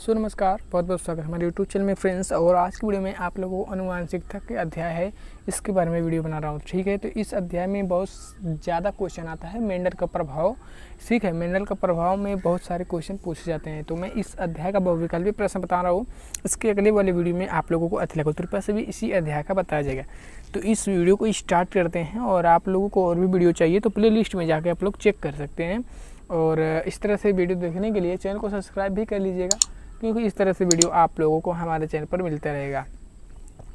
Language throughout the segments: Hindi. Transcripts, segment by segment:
सो नमस्कार बहुत बहुत स्वागत हमारे यूट्यूब चैनल में फ्रेंड्स और आज की वीडियो में आप लोगों को अनुवांशिकता के अध्याय है इसके बारे में वीडियो बना रहा हूँ ठीक है तो इस अध्याय में बहुत ज़्यादा क्वेश्चन आता है मेंडल का प्रभाव ठीक है मेंडल का प्रभाव में बहुत सारे क्वेश्चन पूछे जाते हैं तो मैं इस अध्याय का बहुविकल्पी प्रश्न बता रहा हूँ इसके अगले वाले वीडियो में आप लोगों को अथिलकोत्तर से भी इसी अध्याय का बताया जाएगा तो इस वीडियो को स्टार्ट करते हैं और आप लोगों को और भी वीडियो चाहिए तो प्ले लिस्ट में जाकर आप लोग चेक कर सकते हैं और इस तरह से वीडियो देखने के लिए चैनल को सब्सक्राइब भी कर लीजिएगा क्योंकि इस तरह से वीडियो आप लोगों को हमारे चैनल पर मिलता रहेगा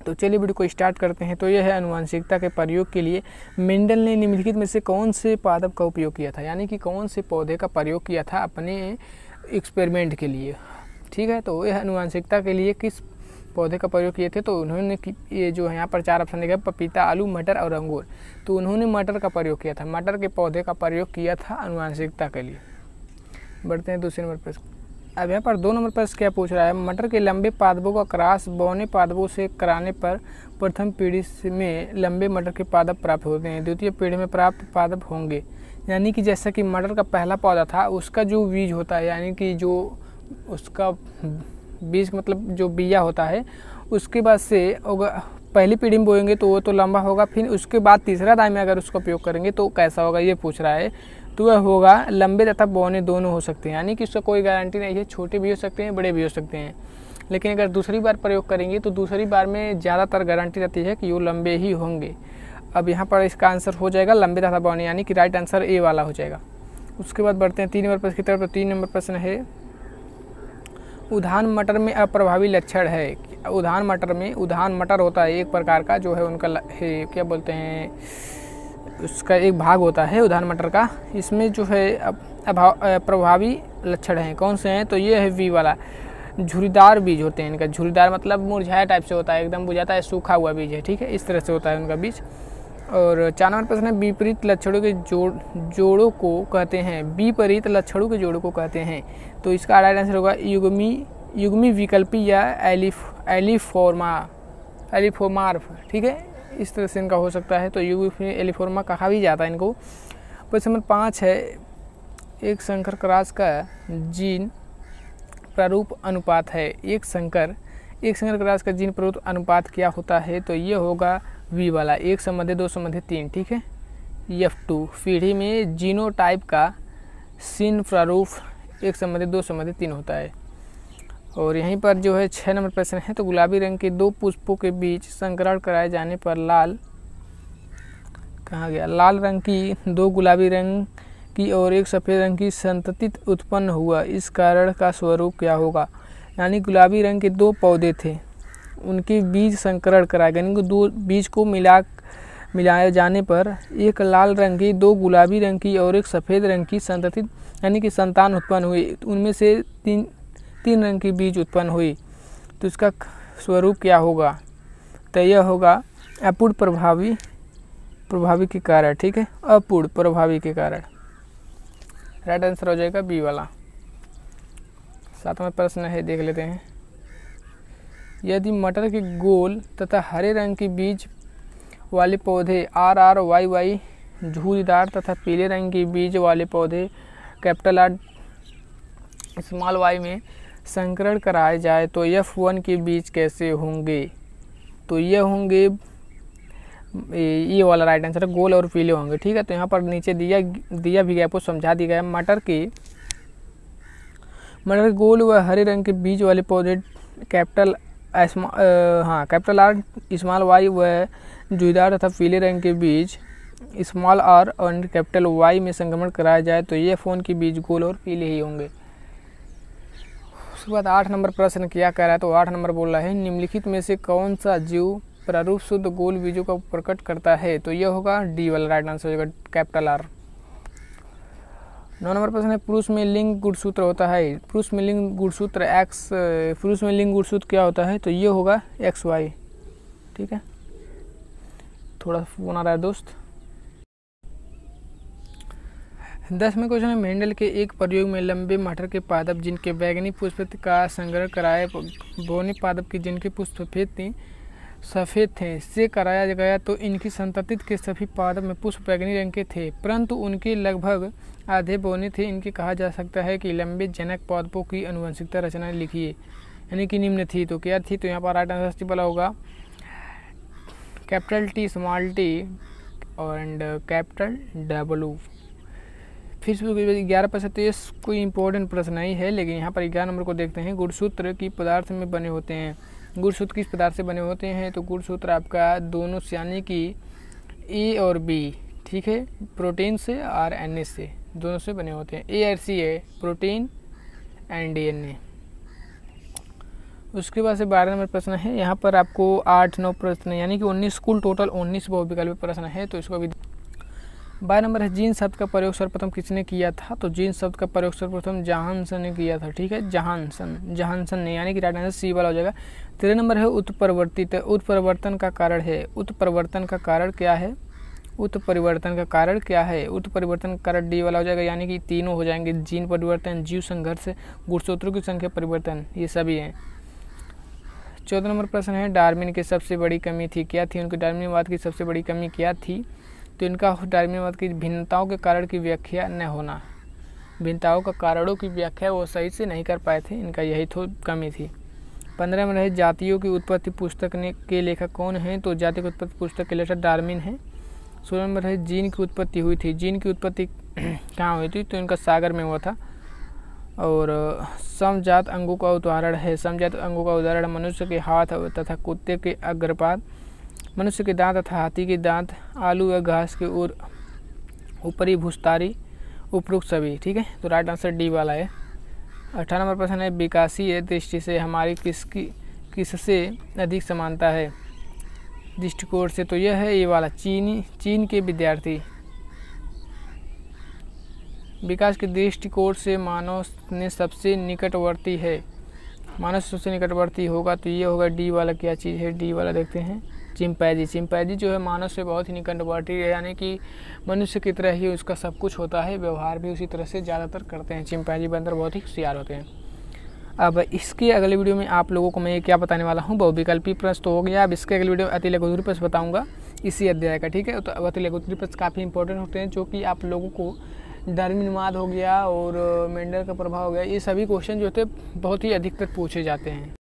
तो चलिए वीडियो को स्टार्ट करते हैं तो यह है अनुवांशिकता के प्रयोग के लिए मेंडल ने निम्नलिखित में से कौन से पादप का उपयोग किया था यानी कि कौन से पौधे का प्रयोग किया था अपने एक्सपेरिमेंट के लिए ठीक है तो यह अनुवांशिकता के लिए किस पौधे का प्रयोग किए थे तो उन्होंने ये जो है यहाँ पर चार ऑप्शन देखा पपीता आलू मटर और अंगूर तो उन्होंने मटर का प्रयोग किया था मटर के पौधे का प्रयोग किया था अनुवांशिकता के लिए बढ़ते हैं दूसरे नंबर पर अब यहाँ पर दो नंबर प्रश्न क्या पूछ रहा है मटर के लंबे पादपों का क्रास बौने पादपों से कराने पर प्रथम पीढ़ी में लंबे मटर के पादप प्राप्त होते हैं द्वितीय पीढ़ी में प्राप्त पादप होंगे यानी कि जैसा कि मटर का पहला पौधा था उसका जो बीज होता है यानी कि जो उसका बीज मतलब जो बिया होता है उसके बाद से पहली पीढ़ी में बोएंगे तो वो तो लंबा होगा फिर उसके बाद तीसरा दाई में अगर उसका उपयोग करेंगे तो कैसा होगा ये पूछ रहा है तो वह होगा लंबे तथा बौने दोनों हो सकते हैं यानी कि उसका कोई गारंटी नहीं है छोटे भी हो सकते हैं बड़े भी हो सकते हैं लेकिन अगर दूसरी बार प्रयोग करेंगे तो दूसरी बार में ज़्यादातर गारंटी रहती है कि वो लंबे ही होंगे अब यहाँ पर इसका आंसर हो जाएगा लंबे तथा बौने यानी कि राइट आंसर ए वाला हो जाएगा उसके बाद बढ़ते हैं तीन नंबर प्रश्न की तरफ तो तीन नंबर प्रश्न है उधान मटर में अप्रभावी लक्षण है उधान मटर में उधान मटर होता है एक प्रकार का जो है उनका है क्या बोलते हैं उसका एक भाग होता है उदाहरण मटर का इसमें जो है अभाव प्रभावी लक्षण हैं कौन से हैं तो ये है वी वाला झुरीदार बीज होते हैं इनका झुरीदार मतलब मुरझाया टाइप से होता है एकदम बुझाता है सूखा हुआ बीज है ठीक है इस तरह से होता है उनका बीज और चार नंबर प्रश्न है विपरीत लक्षणों के जोड़ जोड़ों को कहते हैं विपरीत लक्षणों के जोड़ों को कहते हैं तो इसका राइट आंसर होगा युगमी युगमी विकल्पी या एलिफ एलिफॉर्मा एलिफोमार्फ ठीक है इस तरह से इनका हो सकता है तो यूविफिन एलिफोर्मा कहा भी जाता है इनको प्रश्न नंबर पाँच है एक संकर क्रास का जीन प्रारूप अनुपात है एक संकर एक संकर क्रास का जीन प्रारूप अनुपात क्या होता है तो ये होगा वी वाला एक संबंध दो संबंध तीन ठीक है यफ टू पीढ़ी में जीनो टाइप का सिन प्रारूप एक संबंध दो संबंध तीन होता है और यहीं पर जो है छः नंबर प्रश्न है तो गुलाबी रंग के दो पुष्पों के बीच संकरण कराए जाने पर लाल कहा गया लाल रंग की दो गुलाबी रंग की और एक सफ़ेद रंग की संततित उत्पन्न हुआ इस कारण का स्वरूप क्या होगा यानी गुलाबी रंग के दो पौधे थे उनके बीज संकरण कराए गए यानी दो बीज को मिला मिलाए जाने पर एक लाल रंग की दो गुलाबी रंग की और एक सफ़ेद रंग की संततित यानी कि संतान उत्पन्न हुई उनमें से तीन तीन रंग की बीज उत्पन्न हुई तो इसका स्वरूप क्या होगा तो यह होगा अपूर्ण प्रभावी प्रभावी के कारण ठीक है अपूर्ण प्रभावी के कारण राइट आंसर हो जाएगा बी वाला सातवां प्रश्न है देख लेते हैं यदि मटर के गोल तथा हरे रंग के बीज वाले पौधे आर आर वाई वाई झूलदार तथा पीले रंग के बीज वाले पौधे कैपिटल आर स्मॉल वाई में संकरण कराया जाए तो एफ वन के बीज कैसे होंगे तो ये होंगे ये वाला राइट आंसर गोल और पीले होंगे ठीक है तो यहाँ पर नीचे दिया दिया भी गया आपको समझा दिया गया मटर के मटर के गोल व हरे रंग के बीज वाले पौधे कैपिटल हाँ कैपिटल आर स्मॉल वाई व जुदार तथा पीले रंग के बीज स्मॉल आर और कैपिटल वाई में संक्रमण कराया जाए तो ये फ़ोन के बीज गोल और पीले ही होंगे उसके बाद आठ नंबर प्रश्न किया कर रहा है तो आठ नंबर बोल रहा है निम्नलिखित में से कौन सा जीव प्रारूप शुद्ध गोल बीजों का प्रकट करता है तो यह होगा डी वाला राइट आंसर हो जाएगा कैपिटल आर नौ नंबर प्रश्न है पुरुष में लिंग गुणसूत्र होता है पुरुष में लिंग गुणसूत्र एक्स पुरुष में लिंग गुणसूत्र क्या होता है तो ये होगा एक्स वाई ठीक है थोड़ा फोन आ रहा है दोस्त दसवें क्वेश्चन है मेंडल के एक प्रयोग में लंबे मटर के पादप जिनके बैगनी पुष्पित का संग्रह कराया बोने पादप की जिनके पुष्प सफेद थी सफ़ेद थे से कराया गया तो इनकी संततित के सभी पादप में पुष्प बैगनी रंग के थे परंतु उनके लगभग आधे बोने थे इनके कहा जा सकता है कि लंबे जनक पौधों की अनुवंशिकता रचना लिखिए यानी कि निम्न थी तो क्या थी तो यहाँ पर राइट आंसर वाला होगा कैपिटल टी स्मॉल टी और कैपिटल डब्लू फेसबुक ग्यारह प्रश्न तो ये कोई इंपॉर्टेंट प्रश्न नहीं है लेकिन यहाँ पर ग्यारह नंबर को देखते हैं गुड़सूत्र की पदार्थ में बने होते हैं गुड़सूत्र किस पदार्थ से बने होते हैं तो गुड़सूत्र आपका दोनों से यानी कि ए और बी ठीक है प्रोटीन से और एन से दोनों से बने होते हैं ए आर सी है protein and D N A उसके बाद से बारह नंबर प्रश्न है यहाँ पर आपको आठ नौ प्रश्न यानी कि उन्नीस कुल टोटल उन्नीस बहुविकल्प प्रश्न है तो इसको भी बारह नंबर है जीन शब्द का प्रयोग सर्वप्रथम किसने किया था तो जीन शब्द का प्रयोग सर्वप्रथम जहानसन ने किया था ठीक है जहानसन जहानसन ने यानी कि राइट आंसर सी वाला हो जाएगा तेरह नंबर है उत्परिवर्तित उत्परिवर्तन का कारण है उत्परिवर्तन का कारण क्या है उत्परिवर्तन का कारण क्या है उत्परिवर्तन का कारण डी वाला हो जाएगा यानी कि तीनों हो जाएंगे जीन परिवर्तन जीव संघर्ष गुणसूत्रों की संख्या परिवर्तन ये सभी हैं चौदह नंबर प्रश्न है डार्विन की सबसे बड़ी कमी थी क्या थी उनकी डार्विनवाद की सबसे बड़ी कमी क्या थी तो इनका डायरमी मत की भिन्नताओं के कारण की व्याख्या न होना भिन्नताओं का कारणों की व्याख्या वो सही से नहीं कर पाए थे इनका यही तो कमी थी पंद्रह में रहे जातियों की उत्पत्ति पुस्तक ने के लेखक कौन हैं तो जाति की उत्पत्ति पुस्तक के लेखक डार्मिन हैं सोलह में रहे जीन की उत्पत्ति हुई थी जीन की उत्पत्ति कहाँ हुई थी तो इनका सागर में हुआ था और समजात अंगों का उदाहरण है समजात अंगों का उदाहरण मनुष्य के हाथ तथा कुत्ते के अग्रपात मनुष्य के दांत तथा हाथी के दांत आलू या घास के और ऊपरी भूस्तारी उपरोक्त सभी ठीक है तो राइट आंसर डी वाला है अठारह नंबर प्रश्न है विकासीय दृष्टि से हमारी किसकी किससे अधिक समानता है दृष्टिकोण से तो यह है ये वाला चीनी चीन के विद्यार्थी विकास के दृष्टिकोण से मानव ने सबसे निकटवर्ती है मानव सबसे निकटवर्ती होगा तो ये होगा डी वाला क्या चीज़ है डी वाला देखते हैं चिंपैजी चिंपैजी जो है मानव से बहुत ही निकटवर्ती है यानी कि मनुष्य की तरह ही उसका सब कुछ होता है व्यवहार भी उसी तरह से ज़्यादातर करते हैं चिम्पैजी बंदर बहुत ही होशियार होते हैं अब इसके अगले वीडियो में आप लोगों को मैं क्या बताने वाला हूँ बहुविकल्पी प्रश्न तो हो गया अब इसके अगले वीडियो में अति लघु प्रश्न बताऊँगा इसी अध्याय का ठीक है तो अति लघु प्रश्न काफ़ी इंपॉर्टेंट होते हैं जो कि आप लोगों को धर्मनिवाद हो गया और मेंडर का प्रभाव हो गया ये सभी क्वेश्चन जो होते बहुत ही अधिकतर पूछे जाते हैं